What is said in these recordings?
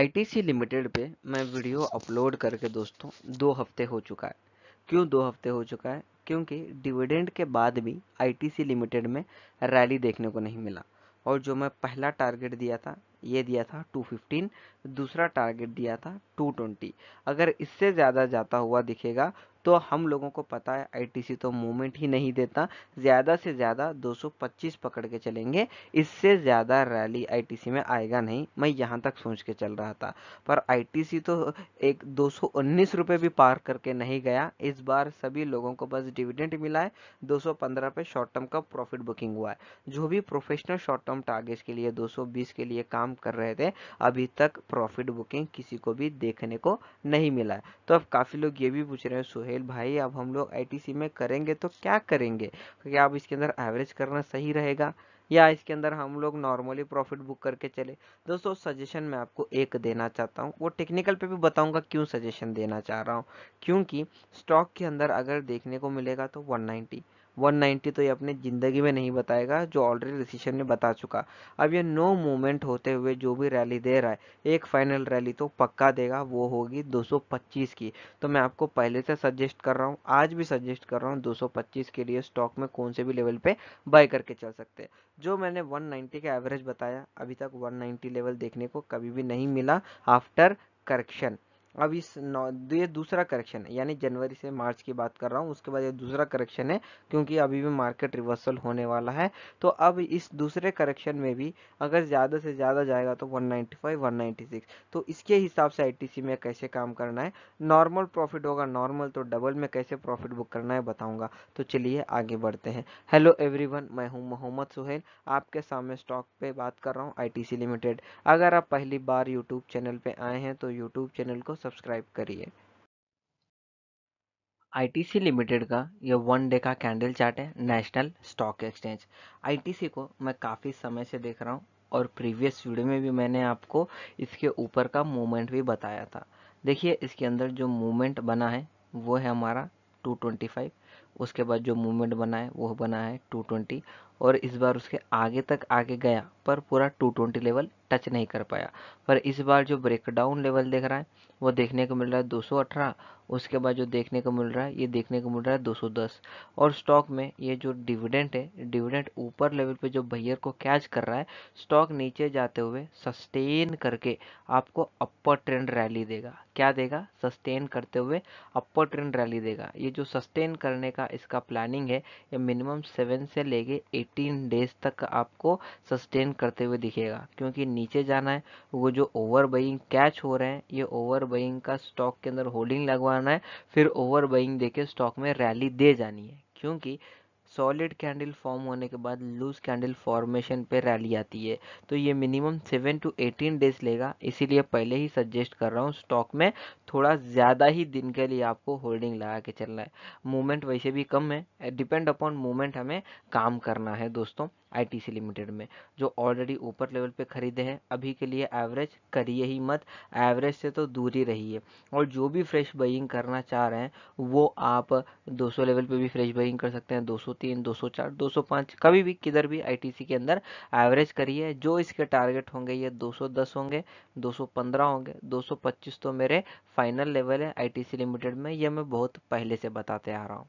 ITC limited पे मैं video upload करके दोस्तों दो हफ्ते हो चुका है क्यों दो हफ्ते हो चुका है क्योंकि डिविडेंड के बाद भी आईटीसी लिमिटेड में रैली देखने को नहीं मिला और जो मैं पहला टारगेट दिया था ये दिया था 215 दूसरा टारगेट दिया था 220 अगर इससे ज़्यादा जाता हुआ दिखेगा तो हम लोगों को पता है आईटीसी तो मूवमेंट ही नहीं देता ज़्यादा से ज़्यादा 225 पकड़ के चलेंगे इससे ज़्यादा रैली आईटीसी में आएगा नहीं मैं यहाँ तक सोच के चल रहा था पर आईटीसी तो एक दो रुपए भी पार करके नहीं गया इस बार सभी लोगों को बस डिविडेंट मिला है दो पे शॉर्ट टर्म का प्रॉफिट बुकिंग हुआ है जो भी प्रोफेशनल शॉर्ट टर्म टारगेट्स के लिए दो के लिए काम कर रहे थे अभी तक प्रॉफिट बुकिंग किसी को भी देखने को नहीं मिला है तो अब काफ़ी लोग ये भी पूछ रहे हैं सुहेल सुहेल भाई अब हम लोग आईटीसी में करेंगे तो क्या करेंगे क्योंकि आप इसके अंदर एवरेज करना सही रहेगा या इसके अंदर हम लोग नॉर्मली प्रॉफिट बुक करके चले दोस्तों सजेशन मैं आपको एक देना चाहता हूँ वो टेक्निकल पे भी बताऊंगा क्यों सजेशन देना चाह रहा हूँ क्योंकि स्टॉक के अंदर अगर देखने को मिलेगा तो 190 190 तो ये अपने ज़िंदगी में नहीं बताएगा जो ऑलरेडी डिसीशन में बता चुका अब ये नो मूवमेंट होते हुए जो भी रैली दे रहा है एक फाइनल रैली तो पक्का देगा वो होगी 225 की तो मैं आपको पहले से सजेस्ट कर रहा हूँ आज भी सजेस्ट कर रहा हूँ 225 के लिए स्टॉक में कौन से भी लेवल पे बाय करके चल सकते हैं जो मैंने वन का एवरेज बताया अभी तक वन लेवल देखने को कभी भी नहीं मिला आफ्टर करेक्शन अब इस नौ ये दूसरा करेक्शन है यानी जनवरी से मार्च की बात कर रहा हूँ उसके बाद ये दूसरा करेक्शन है क्योंकि अभी भी मार्केट रिवर्सल होने वाला है तो अब इस दूसरे करेक्शन में भी अगर ज़्यादा से ज़्यादा जाएगा तो 195 196 तो इसके हिसाब से आईटीसी में कैसे काम करना है नॉर्मल प्रॉफिट होगा नॉर्मल तो डबल में कैसे प्रॉफिट बुक करना है बताऊँगा तो चलिए आगे बढ़ते हैं हेलो एवरी मैं हूँ मोहम्मद सुहेल आपके सामने स्टॉक पर बात कर रहा हूँ आई लिमिटेड अगर आप पहली बार यूट्यूब चैनल पर आए हैं तो यूट्यूब चैनल को सब्सक्राइब करिए आईटीसी लिमिटेड का यह वन डे का कैंडल चार्ट है नेशनल स्टॉक एक्सचेंज आईटीसी को मैं काफ़ी समय से देख रहा हूँ और प्रीवियस वीडियो में भी मैंने आपको इसके ऊपर का मूवमेंट भी बताया था देखिए इसके अंदर जो मूवमेंट बना है वो है हमारा 225 उसके बाद जो मूवमेंट बना है वो बना है और इस बार उसके आगे तक आगे गया पर पूरा 220 लेवल टच नहीं कर पाया पर इस बार जो ब्रेकडाउन लेवल देख रहा है वो देखने को मिल रहा है 218 उसके बाद जो देखने को मिल रहा है ये देखने को मिल रहा है 210 और स्टॉक में ये जो डिविडेंट है डिविडेंट ऊपर लेवल पे जो भैयर को कैच कर रहा है स्टॉक नीचे जाते हुए सस्टेन करके आपको अपर ट्रेंड रैली देगा क्या देगा सस्टेन करते हुए अपर ट्रेंड रैली देगा ये जो सस्टेन करने का इसका प्लानिंग है ये मिनिमम सेवन से लेके एट फिफ्टीन डेज तक आपको सस्टेन करते हुए दिखेगा क्योंकि नीचे जाना है वो जो ओवर बाइंग कैच हो रहे हैं ये ओवर बाइंग का स्टॉक के अंदर होल्डिंग लगवाना है फिर ओवर बाइंग देके स्टॉक में रैली दे जानी है क्योंकि सॉलिड कैंडल फॉर्म होने के बाद लूज कैंडल फॉर्मेशन पे रैली आती है तो ये minimum seven to eighteen days लेगा इसीलिए पहले ही सजेस्ट कर रहा हूँ स्टॉक में थोड़ा ज़्यादा ही दिन के लिए आपको होल्डिंग लगा के चलना है मूवमेंट वैसे भी कम है डिपेंड अपॉन मूवमेंट हमें काम करना है दोस्तों आईटीसी लिमिटेड में जो ऑलरेडी ऊपर लेवल पे खरीदे हैं अभी के लिए एवरेज करिए ही मत एवरेज से तो दूर ही रहिए और जो भी फ्रेश बइंग करना चाह रहे हैं वो आप 200 लेवल पे भी फ्रेश बाइंग कर सकते हैं 200 तीन दो सौ चार दो सौ पाँच कभी भी किधर भी आईटीसी के अंदर एवरेज करिए जो इसके टारगेट होंगे ये दो सौ दस होंगे दो सौ पंद्रह होंगे दो सौ पच्चीस तो मेरे फाइनल लेवल है आईटीसी लिमिटेड में ये मैं बहुत पहले से बताते आ रहा हूँ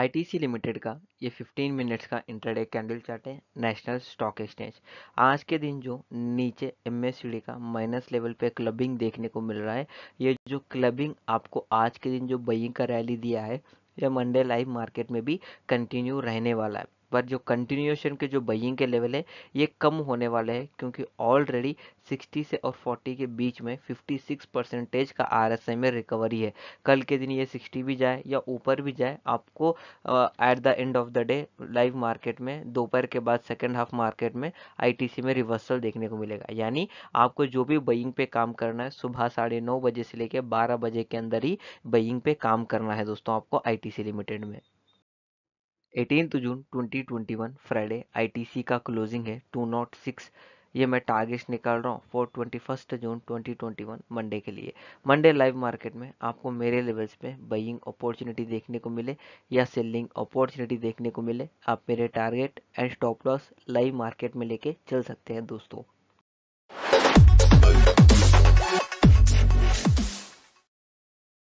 आईटीसी लिमिटेड का ये 15 मिनट्स का इंटरडे कैंडल चार्ट है नेशनल स्टॉक एक्सचेंज आज के दिन जो नीचे एमएसडी का माइनस लेवल पे क्लबिंग देखने को मिल रहा है ये जो क्लबिंग आपको आज के दिन जो बइंग का रैली दिया है यह मंडे लाइव मार्केट में भी कंटिन्यू रहने वाला है बार जो कंटिन्यूएशन के जो बइंग के लेवल है ये कम होने वाले हैं क्योंकि ऑलरेडी 60 से और 40 के बीच में 56 परसेंटेज का आर में रिकवरी है कल के दिन ये 60 भी जाए या ऊपर भी जाए आपको at the end of the day live market में दोपहर के बाद सेकेंड हाफ मार्केट में आई में रिवर्सल देखने को मिलेगा यानी आपको जो भी बइंग पे काम करना है सुबह साढ़े नौ बजे से लेकर बारह बजे के अंदर ही बइंग पे काम करना है दोस्तों आपको आई लिमिटेड में एटीनथ जून 2021 फ्राइडे आईटीसी का क्लोजिंग है 206 ये मैं टारगेट निकाल रहा हूँ for twenty first June 2021 Monday के लिए मंडे लाइव मार्केट में आपको मेरे लेवल्स पे बइंग अपॉर्चुनिटी देखने को मिले या सेलिंग अपॉर्चुनिटी देखने को मिले आप मेरे target and stop loss live market में लेके चल सकते हैं दोस्तों